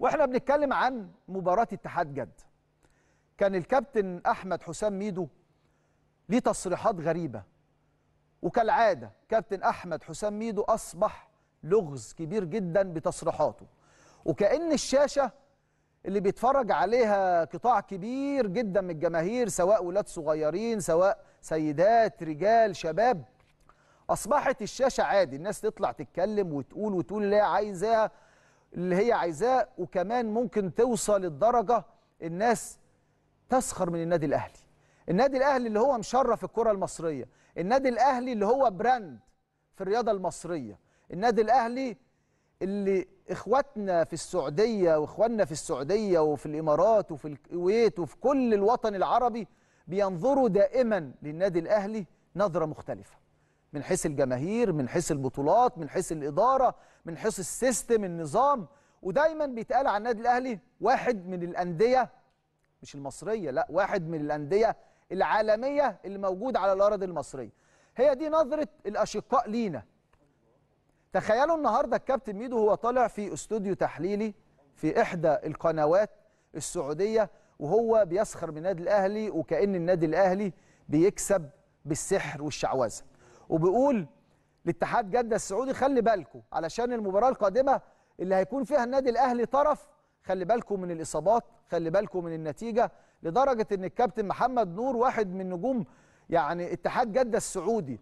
واحنا بنتكلم عن مباراه اتحاد جد كان الكابتن احمد حسام ميدو ليه تصريحات غريبه وكالعاده كابتن احمد حسام ميدو اصبح لغز كبير جدا بتصريحاته وكأن الشاشة اللي بيتفرج عليها قطاع كبير جدا من الجماهير سواء ولاد صغيرين سواء سيدات رجال شباب أصبحت الشاشة عادي الناس تطلع تتكلم وتقول وتقول اللي هي عايزاها اللي هي عايزاه وكمان ممكن توصل لدرجه الناس تسخر من النادي الاهلي النادي الاهلي اللي هو مشرف الكره المصريه النادي الاهلي اللي هو براند في الرياضه المصريه النادي الاهلي اللي اخواتنا في السعوديه واخواننا في السعوديه وفي الامارات وفي الكويت وفي كل الوطن العربي بينظروا دائما للنادي الاهلي نظره مختلفه من حيث الجماهير من حيث البطولات من حيث الإدارة من حيث السيستم النظام ودايما بيتقال عن النادي الأهلي واحد من الأندية مش المصرية لا واحد من الأندية العالمية اللي موجود على الأرض المصرية هي دي نظرة الأشقاء لينا تخيلوا النهاردة الكابتن ميدو هو طالع في استوديو تحليلي في إحدى القنوات السعودية وهو بيسخر من النادي الأهلي وكأن النادي الأهلي بيكسب بالسحر والشعوذة وبيقول لاتحاد جده السعودي خلي بالكم علشان المباراه القادمه اللي هيكون فيها النادي الاهلي طرف خلي بالكم من الاصابات خلي بالكم من النتيجه لدرجه ان الكابتن محمد نور واحد من نجوم يعني اتحاد جده السعودي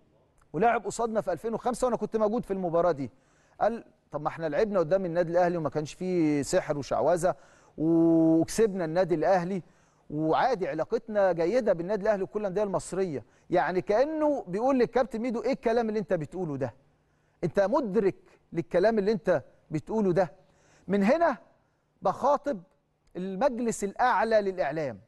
ولعب قصادنا في 2005 وانا كنت موجود في المباراه دي قال طب ما احنا لعبنا قدام النادي الاهلي وما كانش فيه سحر وشعوذه وكسبنا النادي الاهلي وعادي علاقتنا جيده بالنادي الاهلي وكل الانديه المصريه يعني كانه بيقول للكابتن ميدو ايه الكلام اللي انت بتقوله ده انت مدرك للكلام اللي انت بتقوله ده من هنا بخاطب المجلس الاعلى للاعلام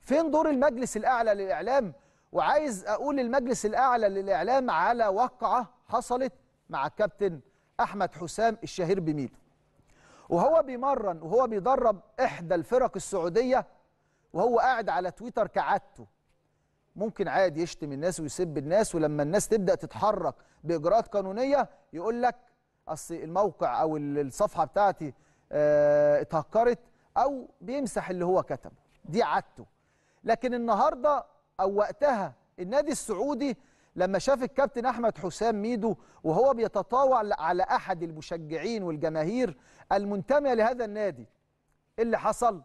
فين دور المجلس الاعلى للاعلام وعايز اقول المجلس الاعلى للاعلام على وقعه حصلت مع الكابتن احمد حسام الشهير بميدو وهو بيمرن وهو بيدرب احدى الفرق السعوديه وهو قاعد على تويتر كعادته ممكن عادي يشتم الناس ويسب الناس ولما الناس تبدا تتحرك باجراءات قانونيه يقول لك اصل الموقع او الصفحه بتاعتي اه اتهكرت او بيمسح اللي هو كتبه دي عادته لكن النهارده او وقتها النادي السعودي لما شاف الكابتن احمد حسام ميدو وهو بيتطاوع على احد المشجعين والجماهير المنتميه لهذا النادي إيه اللي حصل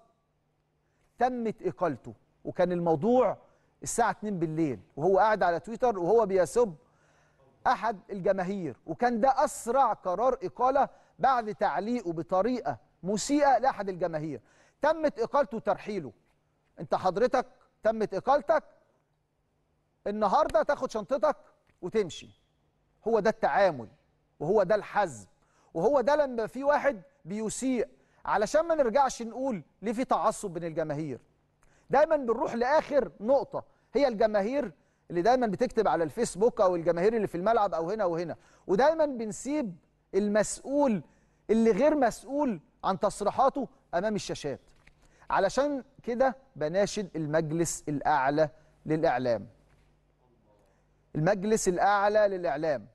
تمت اقالته وكان الموضوع الساعه 2 بالليل وهو قاعد على تويتر وهو بيسب احد الجماهير وكان ده اسرع قرار اقاله بعد تعليقه بطريقه مسيئه لاحد الجماهير تمت اقالته وترحيله انت حضرتك تمت اقالتك النهارده تاخد شنطتك وتمشي هو ده التعامل وهو ده الحزم وهو ده لما في واحد بيسيء علشان ما نرجعش نقول ليه في تعصب بين الجماهير دايما بنروح لاخر نقطه هي الجماهير اللي دايما بتكتب على الفيسبوك او الجماهير اللي في الملعب او هنا وهنا ودايما بنسيب المسؤول اللي غير مسؤول عن تصريحاته امام الشاشات علشان كده بناشد المجلس الاعلى للاعلام المجلس الاعلى للاعلام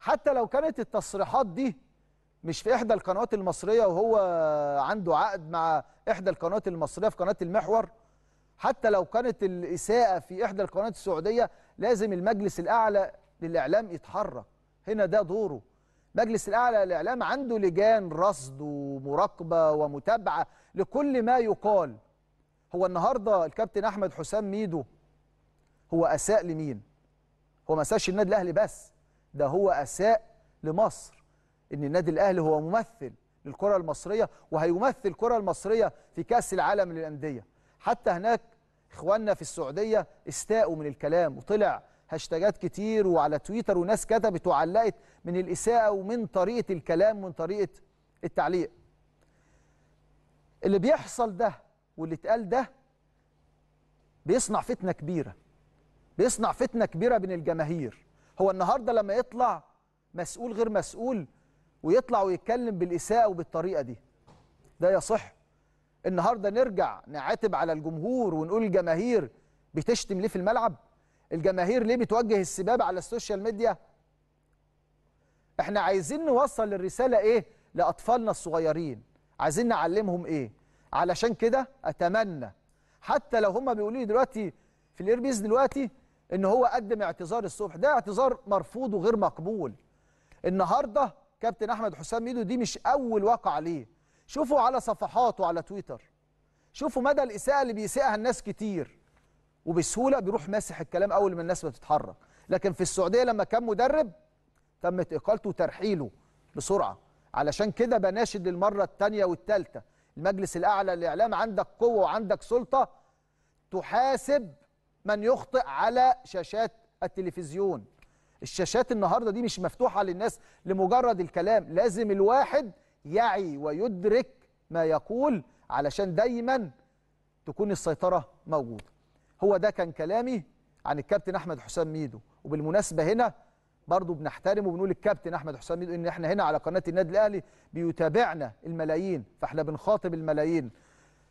حتى لو كانت التصريحات دي مش في احدى القنوات المصريه وهو عنده عقد مع احدى القنوات المصريه في قناه المحور حتى لو كانت الاساءه في احدى القنوات السعوديه لازم المجلس الاعلى للاعلام يتحرك هنا ده دوره مجلس الاعلى للاعلام عنده لجان رصد ومراقبه ومتابعه لكل ما يقال هو النهارده الكابتن احمد حسام ميدو هو اساء لمين هو ما اساش النادي الاهلي بس ده هو اساء لمصر ان النادي الاهلي هو ممثل للكره المصريه وهيمثل الكره المصريه في كاس العالم للانديه حتى هناك اخواننا في السعوديه استاءوا من الكلام وطلع هاشتاجات كتير وعلى تويتر وناس كتبت وعلقت من الاساءه ومن طريقه الكلام ومن طريقه التعليق اللي بيحصل ده واللي اتقال ده بيصنع فتنه كبيره بيصنع فتنه كبيره بين الجماهير هو النهارده لما يطلع مسؤول غير مسؤول ويطلع ويتكلم بالإساءة وبالطريقة دي ده يصح النهاردة نرجع نعاتب على الجمهور ونقول الجماهير بتشتم ليه في الملعب الجماهير ليه بتوجه السباب على السوشيال ميديا احنا عايزين نوصل الرسالة ايه لأطفالنا الصغيرين عايزين نعلمهم ايه علشان كده اتمنى حتى لو هم بيقولوا لي دلوقتي في الإيربيز دلوقتي ان هو قدم اعتذار الصبح ده اعتذار مرفوض وغير مقبول النهارده كابتن احمد حسام ميدو دي مش اول واقع ليه شوفوا على صفحاته على تويتر شوفوا مدى الاساءه اللي بيسيئها الناس كتير وبسهوله بيروح ماسح الكلام اول ما الناس بتتحرك لكن في السعوديه لما كان مدرب تمت اقالته وترحيله بسرعه علشان كده بناشد للمره الثانيه والثالثه المجلس الاعلى للاعلام عندك قوه وعندك سلطه تحاسب من يخطئ على شاشات التلفزيون الشاشات النهارده دي مش مفتوحه للناس لمجرد الكلام لازم الواحد يعي ويدرك ما يقول علشان دايما تكون السيطره موجوده هو ده كان كلامي عن الكابتن احمد حسام ميدو وبالمناسبه هنا برضه بنحترم وبنقول الكابتن احمد حسام ميدو ان احنا هنا على قناه النادي الاهلي بيتابعنا الملايين فاحنا بنخاطب الملايين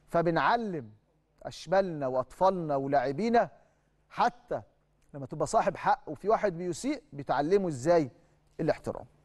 فبنعلم اشبالنا واطفالنا ولاعبينا حتى لما تبقى صاحب حق وفي واحد بيسيء بتعلمه ازاي الاحترام